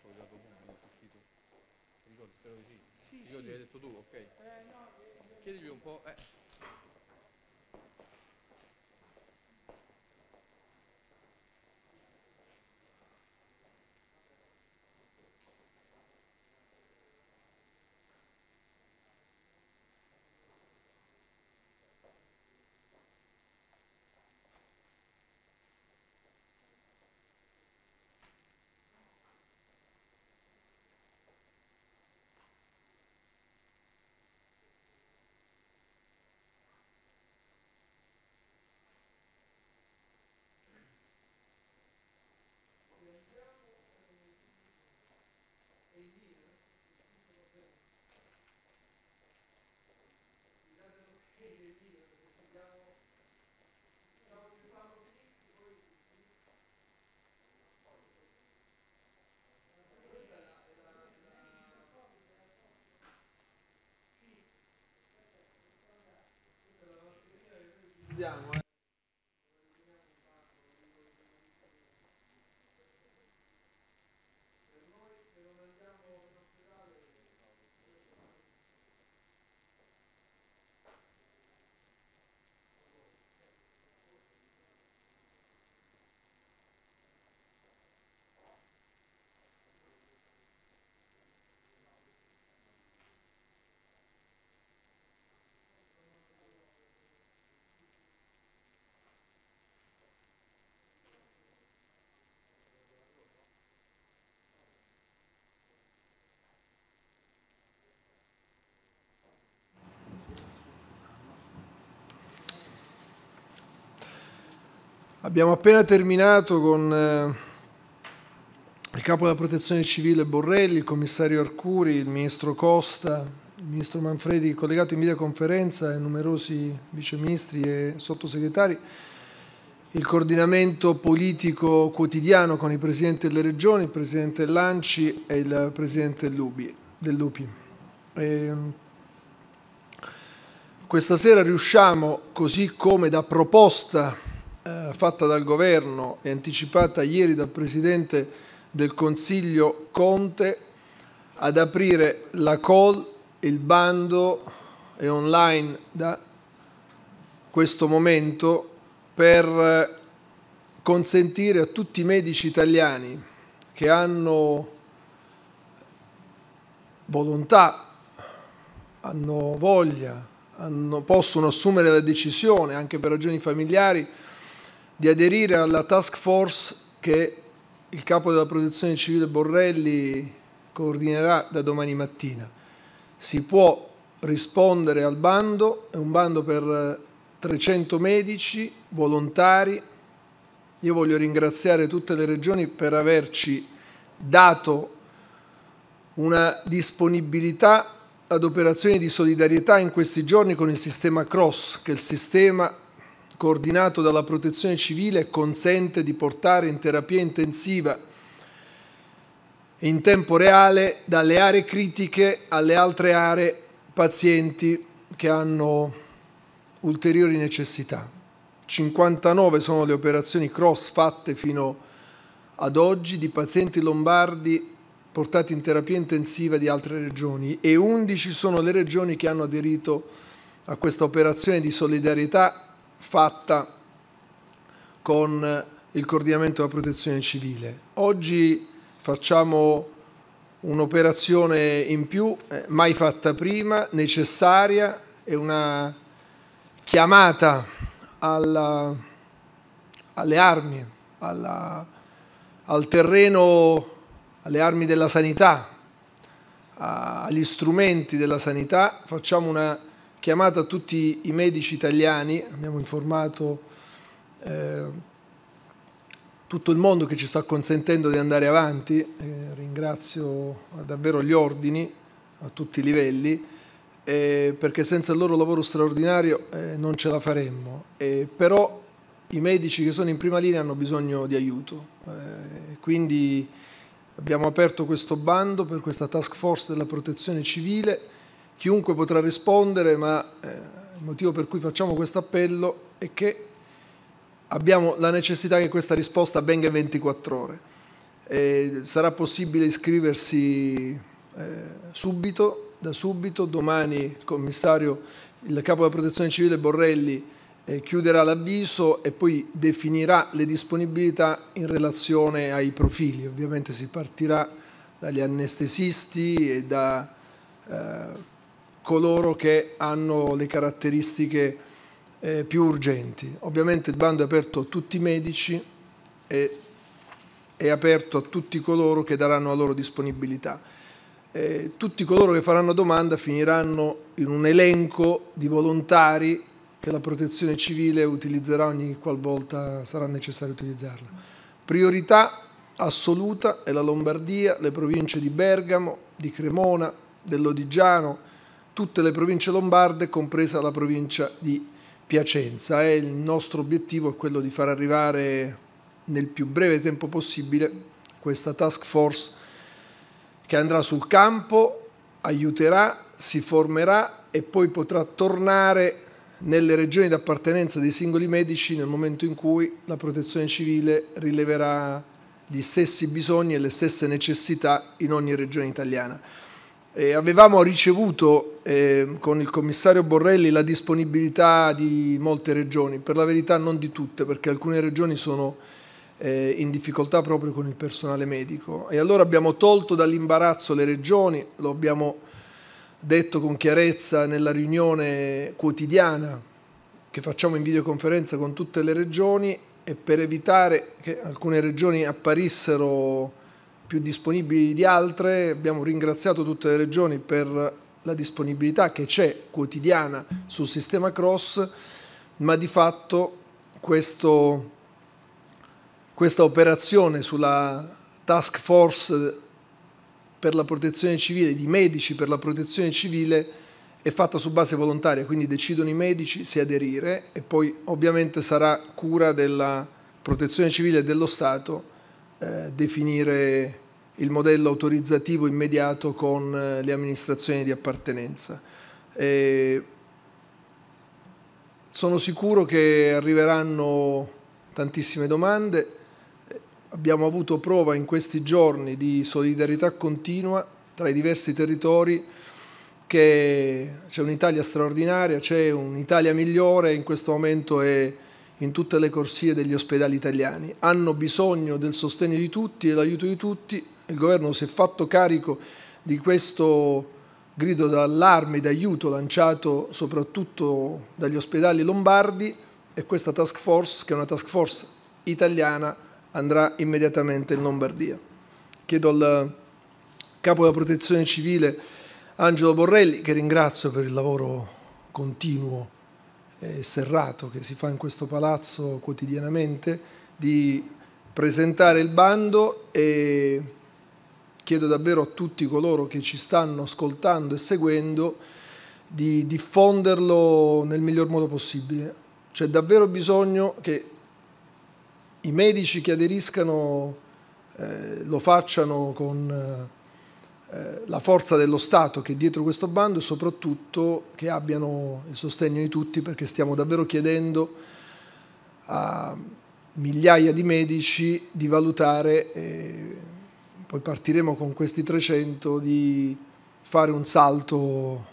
un procurato pubblico uscito. Ti ricordi? Spero di sì. Sì, Io sì. ti hai detto tu, ok. Eh, no, eh, eh. Chiedigli un po'. Eh. Abbiamo appena terminato con eh, il capo della protezione civile Borrelli, il commissario Arcuri, il ministro Costa, il ministro Manfredi collegato in videoconferenza e numerosi viceministri e sottosegretari, il coordinamento politico quotidiano con il presidente delle regioni, il presidente Lanci e il presidente dell'UPI. Ehm, questa sera riusciamo, così come da proposta eh, fatta dal governo e anticipata ieri dal Presidente del Consiglio Conte ad aprire la call, il bando è online da questo momento per eh, consentire a tutti i medici italiani che hanno volontà, hanno voglia, hanno, possono assumere la decisione anche per ragioni familiari di aderire alla task force che il capo della protezione civile Borrelli coordinerà da domani mattina. Si può rispondere al bando, è un bando per 300 eh, medici, volontari. Io voglio ringraziare tutte le regioni per averci dato una disponibilità ad operazioni di solidarietà in questi giorni con il sistema CROSS, che è il sistema coordinato dalla protezione civile, consente di portare in terapia intensiva in tempo reale dalle aree critiche alle altre aree pazienti che hanno ulteriori necessità. 59 sono le operazioni cross fatte fino ad oggi di pazienti lombardi portati in terapia intensiva di altre regioni e 11 sono le regioni che hanno aderito a questa operazione di solidarietà fatta con il coordinamento della protezione civile. Oggi facciamo un'operazione in più, eh, mai fatta prima, necessaria, è una chiamata alla, alle armi, alla, al terreno, alle armi della sanità, agli strumenti della sanità, facciamo una chiamato a tutti i medici italiani, abbiamo informato eh, tutto il mondo che ci sta consentendo di andare avanti, eh, ringrazio davvero gli ordini a tutti i livelli, eh, perché senza il loro lavoro straordinario eh, non ce la faremmo, però i medici che sono in prima linea hanno bisogno di aiuto, eh, quindi abbiamo aperto questo bando per questa task force della protezione civile, chiunque potrà rispondere, ma eh, il motivo per cui facciamo questo appello è che abbiamo la necessità che questa risposta avvenga in 24 ore. Eh, sarà possibile iscriversi eh, subito, da subito, domani il commissario, il capo della protezione civile Borrelli eh, chiuderà l'avviso e poi definirà le disponibilità in relazione ai profili, ovviamente si partirà dagli anestesisti e da eh, coloro che hanno le caratteristiche eh, più urgenti. Ovviamente il bando è aperto a tutti i medici e è aperto a tutti coloro che daranno la loro disponibilità. Eh, tutti coloro che faranno domanda finiranno in un elenco di volontari che la protezione civile utilizzerà ogni qualvolta sarà necessario utilizzarla. Priorità assoluta è la Lombardia, le province di Bergamo, di Cremona, dell'Odigiano, tutte le province lombarde, compresa la provincia di Piacenza. E il nostro obiettivo è quello di far arrivare nel più breve tempo possibile questa task force che andrà sul campo, aiuterà, si formerà e poi potrà tornare nelle regioni di appartenenza dei singoli medici nel momento in cui la protezione civile rileverà gli stessi bisogni e le stesse necessità in ogni regione italiana. Eh, avevamo ricevuto eh, con il commissario Borrelli la disponibilità di molte regioni, per la verità non di tutte, perché alcune regioni sono eh, in difficoltà proprio con il personale medico. E allora abbiamo tolto dall'imbarazzo le regioni, lo abbiamo detto con chiarezza nella riunione quotidiana che facciamo in videoconferenza con tutte le regioni e per evitare che alcune regioni apparissero più disponibili di altre, abbiamo ringraziato tutte le regioni per la disponibilità che c'è quotidiana sul sistema cross, ma di fatto questo, questa operazione sulla task force per la protezione civile, di medici per la protezione civile, è fatta su base volontaria, quindi decidono i medici se aderire e poi ovviamente sarà cura della protezione civile dello Stato eh, definire il modello autorizzativo immediato con eh, le amministrazioni di appartenenza. E sono sicuro che arriveranno tantissime domande. Abbiamo avuto prova in questi giorni di solidarietà continua tra i diversi territori che c'è un'Italia straordinaria, c'è un'Italia migliore, in questo momento è in tutte le corsie degli ospedali italiani. Hanno bisogno del sostegno di tutti e dell'aiuto di tutti. Il governo si è fatto carico di questo grido d'allarme, e d'aiuto lanciato soprattutto dagli ospedali lombardi e questa task force, che è una task force italiana, andrà immediatamente in Lombardia. Chiedo al capo della protezione civile Angelo Borrelli, che ringrazio per il lavoro continuo eh, serrato che si fa in questo palazzo quotidianamente di presentare il bando e chiedo davvero a tutti coloro che ci stanno ascoltando e seguendo di diffonderlo nel miglior modo possibile. C'è davvero bisogno che i medici che aderiscano eh, lo facciano con... Eh, eh, la forza dello Stato che è dietro questo bando e soprattutto che abbiano il sostegno di tutti perché stiamo davvero chiedendo a migliaia di medici di valutare, eh, poi partiremo con questi 300, di fare un salto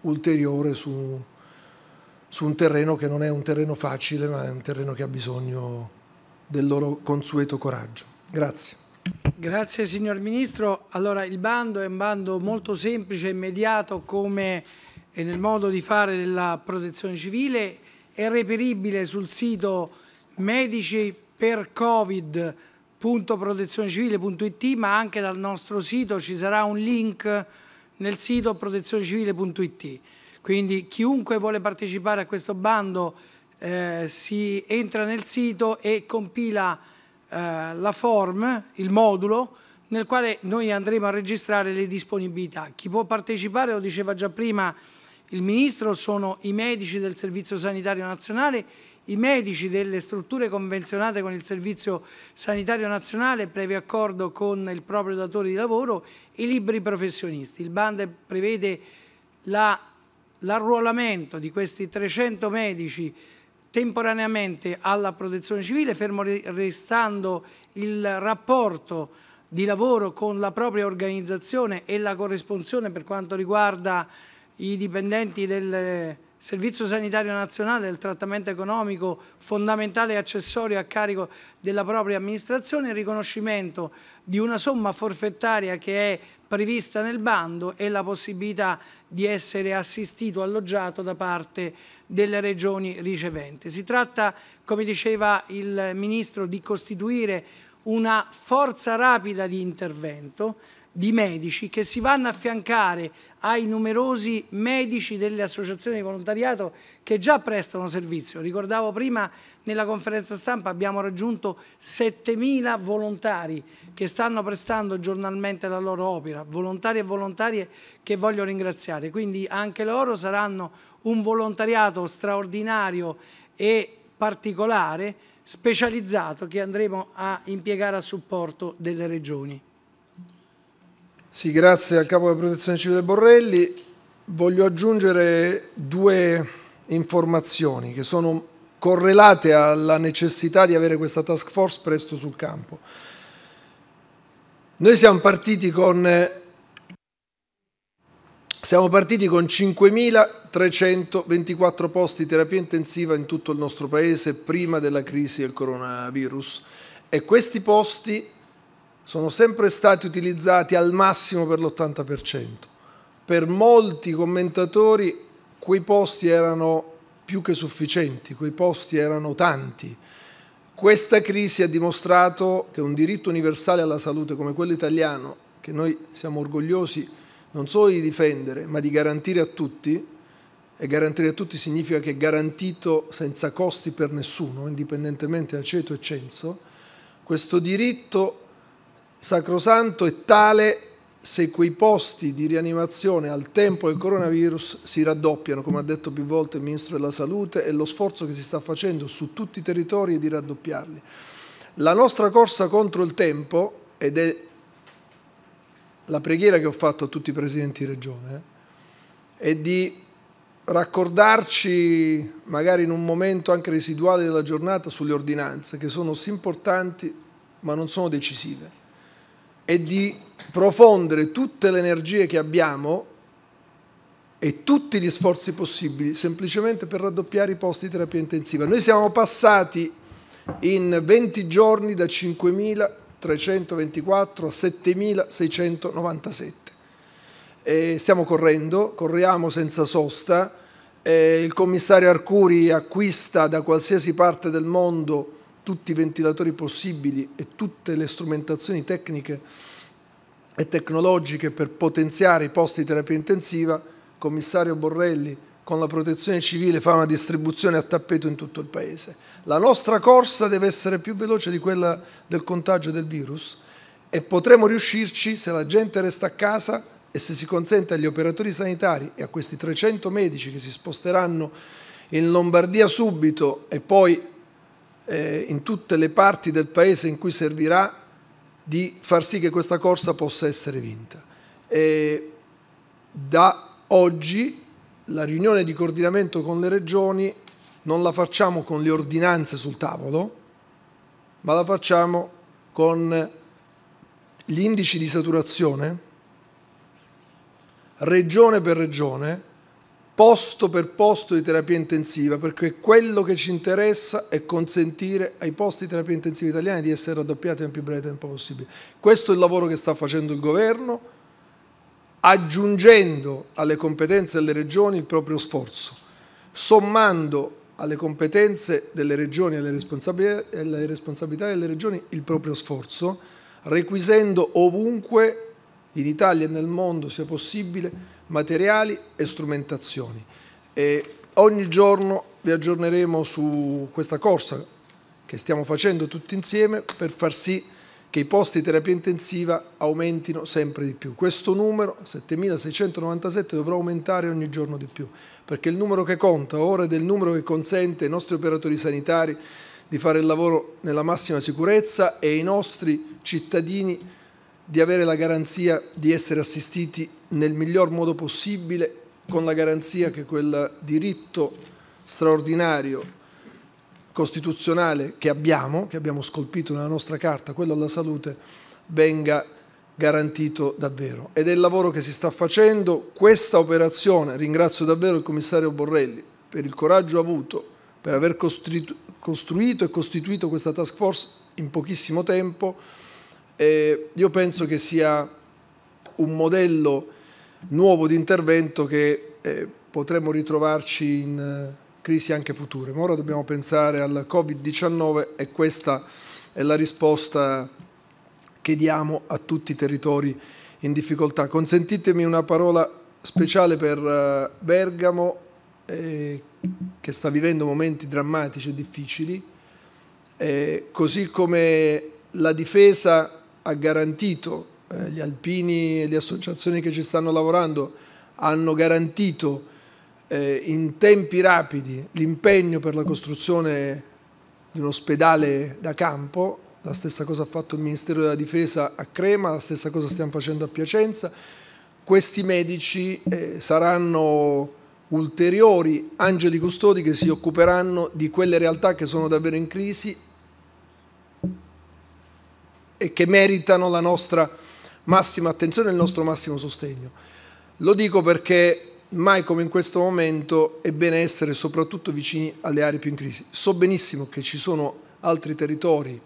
ulteriore su, su un terreno che non è un terreno facile ma è un terreno che ha bisogno del loro consueto coraggio. Grazie. Grazie signor Ministro. Allora il bando è un bando molto semplice, e immediato come è eh, nel modo di fare della protezione civile, è reperibile sul sito medicipercovid.protezionecivile.it ma anche dal nostro sito ci sarà un link nel sito protezionecivile.it quindi chiunque vuole partecipare a questo bando eh, si entra nel sito e compila eh, la form, il modulo, nel quale noi andremo a registrare le disponibilità. Chi può partecipare, lo diceva già prima il Ministro, sono i medici del Servizio Sanitario Nazionale, i medici delle strutture convenzionate con il Servizio Sanitario Nazionale, previo accordo con il proprio datore di lavoro, i libri professionisti. Il Band prevede l'arruolamento la, di questi 300 medici temporaneamente alla protezione civile, fermo restando il rapporto di lavoro con la propria organizzazione e la corrispondenza per quanto riguarda i dipendenti del, Servizio Sanitario Nazionale è il trattamento economico fondamentale e accessorio a carico della propria amministrazione il riconoscimento di una somma forfettaria che è prevista nel bando e la possibilità di essere assistito alloggiato da parte delle regioni riceventi. Si tratta, come diceva il Ministro, di costituire una forza rapida di intervento di medici che si vanno a affiancare ai numerosi medici delle associazioni di volontariato che già prestano servizio. Ricordavo prima nella conferenza stampa abbiamo raggiunto 7.000 volontari che stanno prestando giornalmente la loro opera, volontari e volontarie che voglio ringraziare. Quindi anche loro saranno un volontariato straordinario e particolare, specializzato, che andremo a impiegare a supporto delle regioni. Sì, grazie al capo della protezione civile Borrelli. Voglio aggiungere due informazioni che sono correlate alla necessità di avere questa task force presto sul campo. Noi siamo partiti con, siamo partiti con 5.324 posti di terapia intensiva in tutto il nostro paese prima della crisi del coronavirus e questi posti sono sempre stati utilizzati al massimo per l'80%. Per molti commentatori quei posti erano più che sufficienti, quei posti erano tanti. Questa crisi ha dimostrato che un diritto universale alla salute come quello italiano, che noi siamo orgogliosi non solo di difendere, ma di garantire a tutti, e garantire a tutti significa che è garantito senza costi per nessuno, indipendentemente da ceto e censo, questo diritto sacrosanto è tale se quei posti di rianimazione al tempo del coronavirus si raddoppiano, come ha detto più volte il Ministro della Salute, e lo sforzo che si sta facendo su tutti i territori è di raddoppiarli. La nostra corsa contro il tempo, ed è la preghiera che ho fatto a tutti i presidenti di regione, eh, è di raccordarci magari in un momento anche residuale della giornata sulle ordinanze, che sono sì importanti ma non sono decisive è di profondere tutte le energie che abbiamo e tutti gli sforzi possibili semplicemente per raddoppiare i posti di terapia intensiva. Noi siamo passati in 20 giorni da 5.324 a 7.697. E stiamo correndo, corriamo senza sosta. E il commissario Arcuri acquista da qualsiasi parte del mondo tutti i ventilatori possibili e tutte le strumentazioni tecniche e tecnologiche per potenziare i posti di terapia intensiva, il commissario Borrelli con la protezione civile fa una distribuzione a tappeto in tutto il paese. La nostra corsa deve essere più veloce di quella del contagio del virus e potremo riuscirci se la gente resta a casa e se si consente agli operatori sanitari e a questi 300 medici che si sposteranno in Lombardia subito e poi eh, in tutte le parti del paese in cui servirà di far sì che questa corsa possa essere vinta. E da oggi la riunione di coordinamento con le regioni non la facciamo con le ordinanze sul tavolo, ma la facciamo con gli indici di saturazione, regione per regione, posto per posto di terapia intensiva, perché quello che ci interessa è consentire ai posti di terapia intensiva italiani di essere raddoppiati nel più breve tempo possibile. Questo è il lavoro che sta facendo il governo, aggiungendo alle competenze delle regioni il proprio sforzo, sommando alle competenze delle regioni e alle responsabilità delle regioni il proprio sforzo, requisendo ovunque in Italia e nel mondo, sia possibile, materiali e strumentazioni. E ogni giorno vi aggiorneremo su questa corsa che stiamo facendo tutti insieme per far sì che i posti di terapia intensiva aumentino sempre di più. Questo numero, 7.697, dovrà aumentare ogni giorno di più, perché il numero che conta ora è del numero che consente ai nostri operatori sanitari di fare il lavoro nella massima sicurezza e ai nostri cittadini di avere la garanzia di essere assistiti nel miglior modo possibile, con la garanzia che quel diritto straordinario costituzionale che abbiamo, che abbiamo scolpito nella nostra carta, quello alla salute, venga garantito davvero. Ed è il lavoro che si sta facendo, questa operazione, ringrazio davvero il commissario Borrelli per il coraggio avuto, per aver costruito e costituito questa task force in pochissimo tempo, e io penso che sia un modello nuovo di intervento che eh, potremmo ritrovarci in eh, crisi anche future. Ma ora dobbiamo pensare al Covid-19 e questa è la risposta che diamo a tutti i territori in difficoltà. Consentitemi una parola speciale per eh, Bergamo eh, che sta vivendo momenti drammatici e difficili, eh, così come la difesa ha garantito, eh, gli alpini e le associazioni che ci stanno lavorando hanno garantito eh, in tempi rapidi l'impegno per la costruzione di un ospedale da campo, la stessa cosa ha fatto il Ministero della Difesa a Crema, la stessa cosa stiamo facendo a Piacenza, questi medici eh, saranno ulteriori angeli custodi che si occuperanno di quelle realtà che sono davvero in crisi e che meritano la nostra massima attenzione e il nostro massimo sostegno. Lo dico perché mai come in questo momento è bene essere soprattutto vicini alle aree più in crisi. So benissimo che ci sono altri territori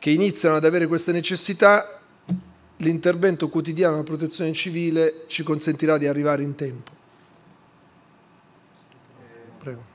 che iniziano ad avere queste necessità, l'intervento quotidiano della protezione civile ci consentirà di arrivare in tempo. Prego.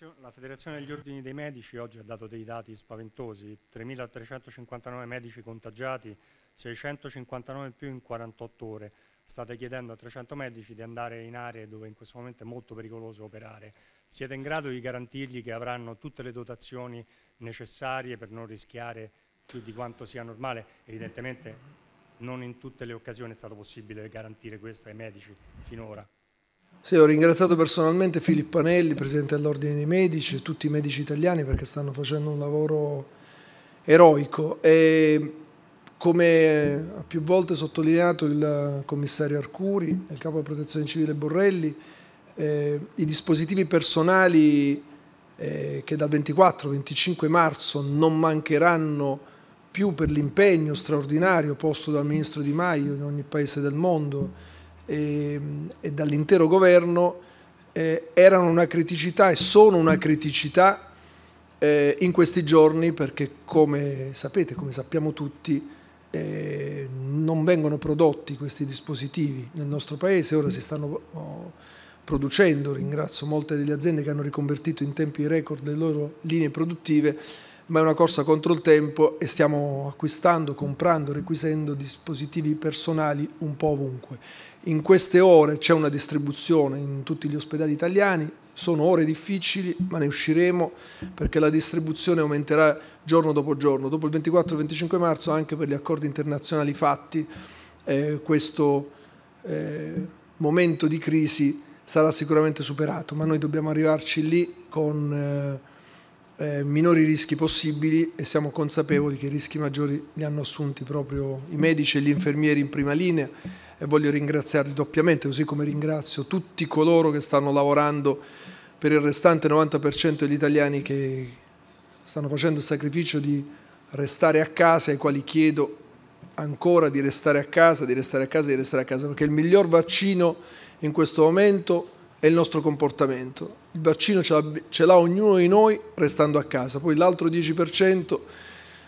Federazio, la Federazione degli Ordini dei Medici oggi ha dato dei dati spaventosi, 3.359 medici contagiati, 659 in più in 48 ore. State chiedendo a 300 medici di andare in aree dove in questo momento è molto pericoloso operare. Siete in grado di garantirgli che avranno tutte le dotazioni necessarie per non rischiare più di quanto sia normale? Evidentemente non in tutte le occasioni è stato possibile garantire questo ai medici finora. Sì, ho ringraziato personalmente Filippo Anelli, presidente dell'Ordine dei Medici, e tutti i medici italiani perché stanno facendo un lavoro eroico. E come ha più volte sottolineato il commissario Arcuri, e il capo di protezione civile Borrelli, eh, i dispositivi personali eh, che dal 24-25 marzo non mancheranno più per l'impegno straordinario posto dal ministro Di Maio in ogni paese del mondo e, ehm, e dall'intero governo eh, erano una criticità e sono una criticità eh, in questi giorni perché come sapete, come sappiamo tutti, eh, non vengono prodotti questi dispositivi nel nostro paese, ora si stanno oh, producendo, ringrazio molte delle aziende che hanno riconvertito in tempi record le loro linee produttive, ma è una corsa contro il tempo e stiamo acquistando, comprando, requisendo dispositivi personali un po' ovunque. In queste ore c'è una distribuzione in tutti gli ospedali italiani, sono ore difficili, ma ne usciremo perché la distribuzione aumenterà giorno dopo giorno. Dopo il 24 e 25 marzo, anche per gli accordi internazionali fatti, eh, questo eh, momento di crisi sarà sicuramente superato, ma noi dobbiamo arrivarci lì con... Eh, eh, minori rischi possibili e siamo consapevoli che i rischi maggiori li hanno assunti proprio i medici e gli infermieri in prima linea e voglio ringraziarli doppiamente, così come ringrazio tutti coloro che stanno lavorando per il restante 90% degli italiani che stanno facendo il sacrificio di restare a casa, ai quali chiedo ancora di restare a casa, di restare a casa, di restare a casa, perché il miglior vaccino in questo momento è il nostro comportamento il vaccino ce l'ha, ognuno di noi restando a casa, poi l'altro 10%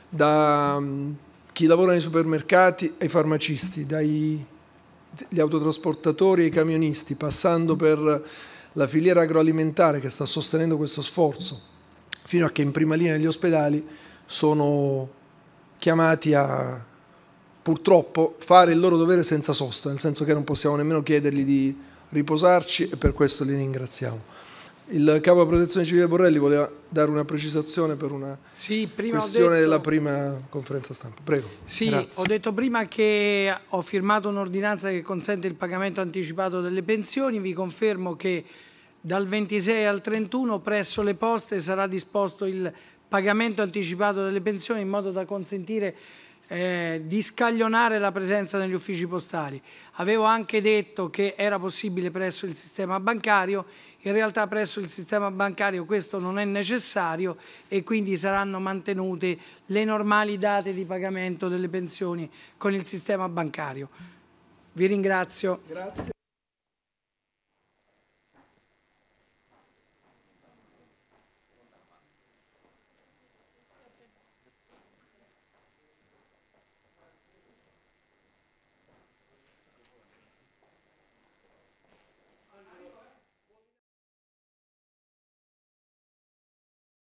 da mm, chi lavora nei supermercati ai farmacisti, dagli autotrasportatori ai camionisti, passando per la filiera agroalimentare che sta sostenendo questo sforzo, fino a che in prima linea gli ospedali sono chiamati a purtroppo fare il loro dovere senza sosta, nel senso che non possiamo nemmeno chiedergli di riposarci e per questo li ringraziamo. Il capo della protezione civile Borrelli voleva dare una precisazione per una sì, questione detto... della prima conferenza stampa. Prego. Sì, Grazie. ho detto prima che ho firmato un'ordinanza che consente il pagamento anticipato delle pensioni. Vi confermo che dal 26 al 31 presso le poste sarà disposto il pagamento anticipato delle pensioni in modo da consentire eh, di scaglionare la presenza negli uffici postali. Avevo anche detto che era possibile presso il sistema bancario, in realtà presso il sistema bancario questo non è necessario e quindi saranno mantenute le normali date di pagamento delle pensioni con il sistema bancario. Vi ringrazio. Grazie.